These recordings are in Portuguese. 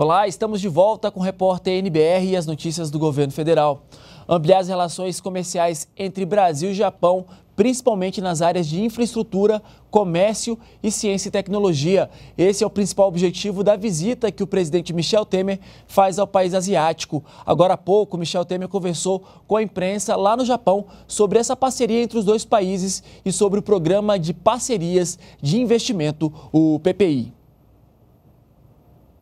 Olá, estamos de volta com o repórter NBR e as notícias do governo federal. Ampliar as relações comerciais entre Brasil e Japão, principalmente nas áreas de infraestrutura, comércio e ciência e tecnologia. Esse é o principal objetivo da visita que o presidente Michel Temer faz ao país asiático. Agora há pouco, Michel Temer conversou com a imprensa lá no Japão sobre essa parceria entre os dois países e sobre o programa de parcerias de investimento, o PPI.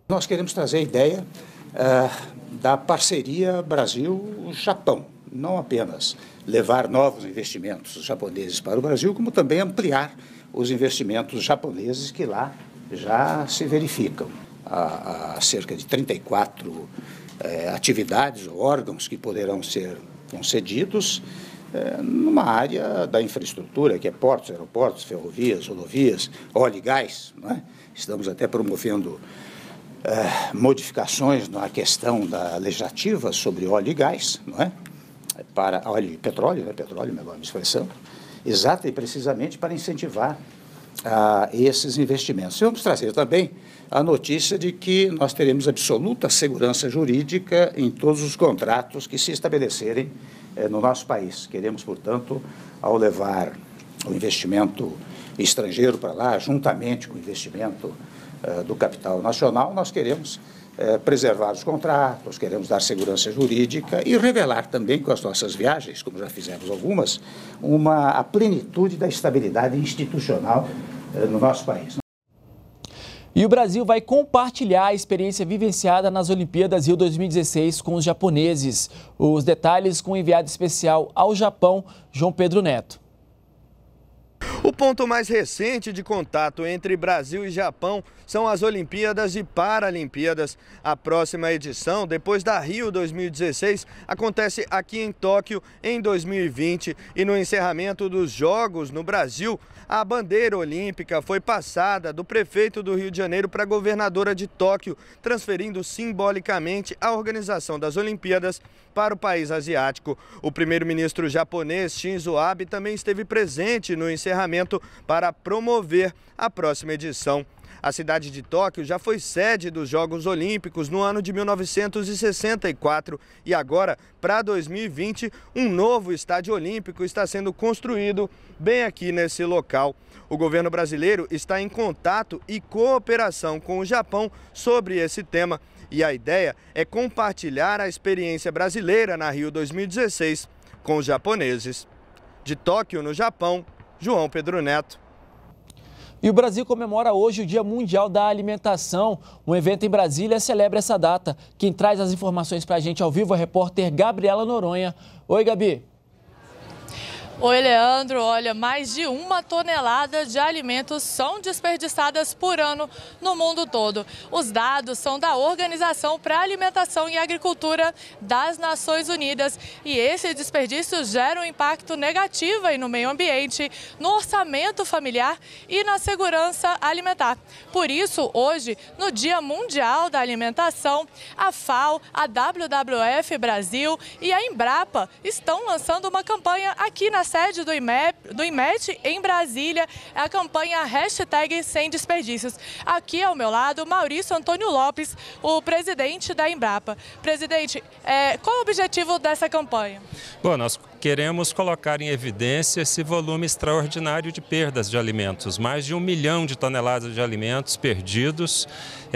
Nós queremos trazer a ideia uh, da parceria Brasil-Japão, não apenas levar novos investimentos japoneses para o Brasil, como também ampliar os investimentos japoneses que lá já se verificam. Há, há cerca de 34 uh, eh, atividades ou órgãos que poderão ser concedidos eh, numa área da infraestrutura, que é portos, aeroportos, ferrovias, rodovias, óleo e gás. É? Estamos até promovendo eh, modificações na questão da legislativa sobre óleo e gás, não é? Para óleo e petróleo, né? petróleo, melhor expressão, exata e precisamente para incentivar ah, esses investimentos. E vamos trazer também a notícia de que nós teremos absoluta segurança jurídica em todos os contratos que se estabelecerem eh, no nosso país. Queremos, portanto, ao levar o investimento estrangeiro para lá, juntamente com o investimento eh, do capital nacional, nós queremos eh, preservar os contratos, queremos dar segurança jurídica e revelar também com as nossas viagens, como já fizemos algumas, uma, a plenitude da estabilidade institucional eh, no nosso país. E o Brasil vai compartilhar a experiência vivenciada nas Olimpíadas Rio 2016 com os japoneses. Os detalhes com o enviado especial ao Japão, João Pedro Neto. O ponto mais recente de contato entre Brasil e Japão são as Olimpíadas e Paralimpíadas. A próxima edição, depois da Rio 2016, acontece aqui em Tóquio em 2020 e no encerramento dos Jogos no Brasil, a bandeira olímpica foi passada do prefeito do Rio de Janeiro para a governadora de Tóquio, transferindo simbolicamente a organização das Olimpíadas para o país asiático. O primeiro-ministro japonês Shinzo Abe também esteve presente no encerramento treinamento para promover a próxima edição. A cidade de Tóquio já foi sede dos Jogos Olímpicos no ano de 1964 e agora, para 2020, um novo estádio olímpico está sendo construído bem aqui nesse local. O governo brasileiro está em contato e cooperação com o Japão sobre esse tema e a ideia é compartilhar a experiência brasileira na Rio 2016 com os japoneses. De Tóquio, no Japão, João Pedro Neto. E o Brasil comemora hoje o Dia Mundial da Alimentação. Um evento em Brasília celebra essa data. Quem traz as informações para a gente ao vivo é a repórter Gabriela Noronha. Oi, Gabi. Oi, Leandro. Olha, mais de uma tonelada de alimentos são desperdiçadas por ano no mundo todo. Os dados são da Organização para Alimentação e Agricultura das Nações Unidas. E esse desperdício gera um impacto negativo no meio ambiente, no orçamento familiar e na segurança alimentar. Por isso, hoje, no Dia Mundial da Alimentação, a FAO, a WWF Brasil e a Embrapa estão lançando uma campanha aqui na sede do IMET, do IMET em Brasília, é a campanha hashtag Sem Desperdícios. Aqui ao meu lado, Maurício Antônio Lopes, o presidente da Embrapa. Presidente, é, qual o objetivo dessa campanha? Bom, nós queremos colocar em evidência esse volume extraordinário de perdas de alimentos, mais de um milhão de toneladas de alimentos perdidos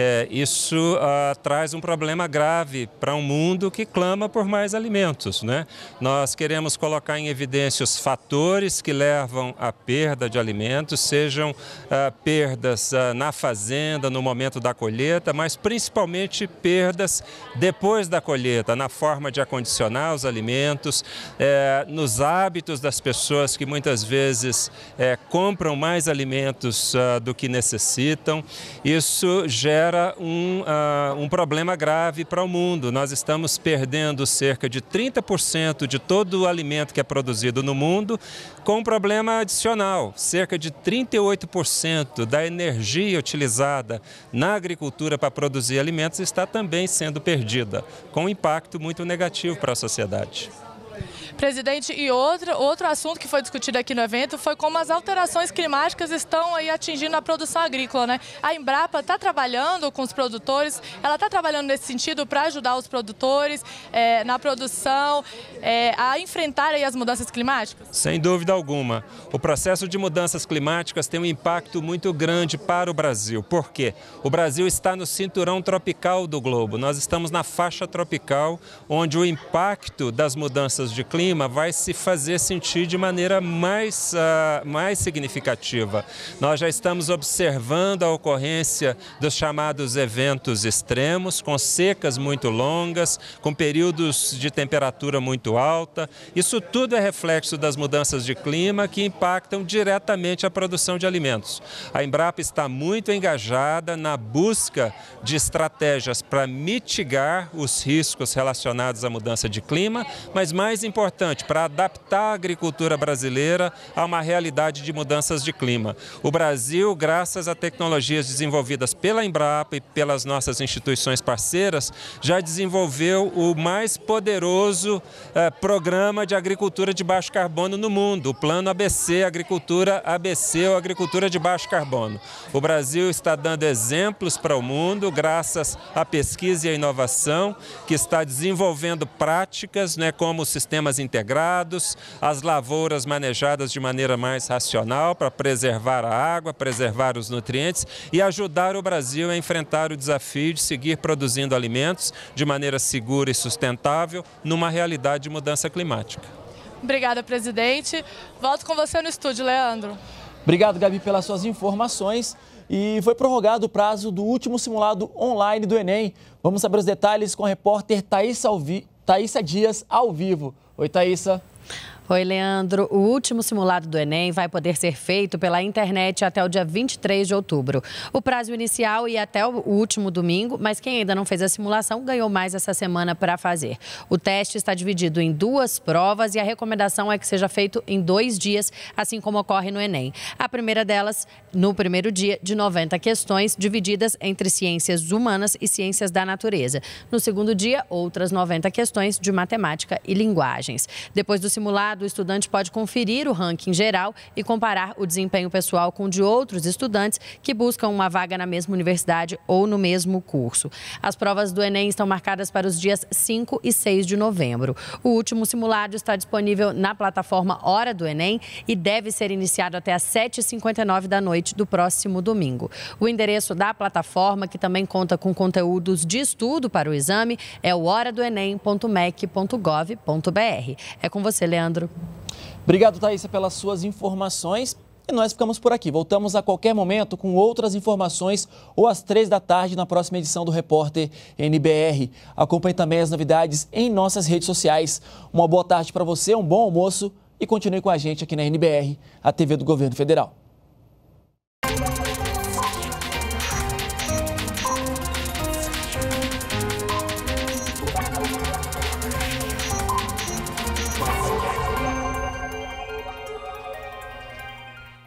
é, isso ah, traz um problema grave para um mundo que clama por mais alimentos. Né? Nós queremos colocar em evidência os fatores que levam à perda de alimentos, sejam ah, perdas ah, na fazenda, no momento da colheita, mas principalmente perdas depois da colheita, na forma de acondicionar os alimentos, é, nos hábitos das pessoas que muitas vezes é, compram mais alimentos do que necessitam. Isso gera era um, uh, um problema grave para o mundo. Nós estamos perdendo cerca de 30% de todo o alimento que é produzido no mundo, com um problema adicional: cerca de 38% da energia utilizada na agricultura para produzir alimentos está também sendo perdida, com um impacto muito negativo para a sociedade. Presidente, e outro, outro assunto que foi discutido aqui no evento foi como as alterações climáticas estão aí atingindo a produção agrícola, né? A Embrapa está trabalhando com os produtores, ela está trabalhando nesse sentido para ajudar os produtores é, na produção, é, a enfrentar aí as mudanças climáticas? Sem dúvida alguma. O processo de mudanças climáticas tem um impacto muito grande para o Brasil. Por quê? O Brasil está no cinturão tropical do globo. Nós estamos na faixa tropical, onde o impacto das mudanças de clima clima vai se fazer sentir de maneira mais, uh, mais significativa. Nós já estamos observando a ocorrência dos chamados eventos extremos, com secas muito longas, com períodos de temperatura muito alta. Isso tudo é reflexo das mudanças de clima que impactam diretamente a produção de alimentos. A Embrapa está muito engajada na busca de estratégias para mitigar os riscos relacionados à mudança de clima, mas mais importante, importante para adaptar a agricultura brasileira a uma realidade de mudanças de clima. O Brasil, graças a tecnologias desenvolvidas pela Embrapa e pelas nossas instituições parceiras, já desenvolveu o mais poderoso eh, programa de agricultura de baixo carbono no mundo, o Plano ABC Agricultura ABC ou Agricultura de Baixo Carbono. O Brasil está dando exemplos para o mundo graças à pesquisa e à inovação que está desenvolvendo práticas, né, como sistemas integrados, as lavouras manejadas de maneira mais racional para preservar a água, preservar os nutrientes e ajudar o Brasil a enfrentar o desafio de seguir produzindo alimentos de maneira segura e sustentável numa realidade de mudança climática. Obrigada, presidente. Volto com você no estúdio, Leandro. Obrigado, Gabi, pelas suas informações. E foi prorrogado o prazo do último simulado online do Enem. Vamos saber os detalhes com a repórter Thaísa Dias, ao vivo. Oi, Thaisa. Oi, Leandro. O último simulado do Enem vai poder ser feito pela internet até o dia 23 de outubro. O prazo inicial ia até o último domingo, mas quem ainda não fez a simulação ganhou mais essa semana para fazer. O teste está dividido em duas provas e a recomendação é que seja feito em dois dias, assim como ocorre no Enem. A primeira delas, no primeiro dia, de 90 questões, divididas entre ciências humanas e ciências da natureza. No segundo dia, outras 90 questões de matemática e linguagens. Depois do simulado, o estudante pode conferir o ranking geral e comparar o desempenho pessoal com o de outros estudantes que buscam uma vaga na mesma universidade ou no mesmo curso. As provas do Enem estão marcadas para os dias 5 e 6 de novembro. O último simulado está disponível na plataforma Hora do Enem e deve ser iniciado até às 7h59 da noite do próximo domingo. O endereço da plataforma, que também conta com conteúdos de estudo para o exame, é o horadoenem.mec.gov.br. É com você, Leandro. Obrigado, Thaís, pelas suas informações. E nós ficamos por aqui. Voltamos a qualquer momento com outras informações ou às três da tarde na próxima edição do Repórter NBR. Acompanhe também as novidades em nossas redes sociais. Uma boa tarde para você, um bom almoço e continue com a gente aqui na NBR, a TV do Governo Federal.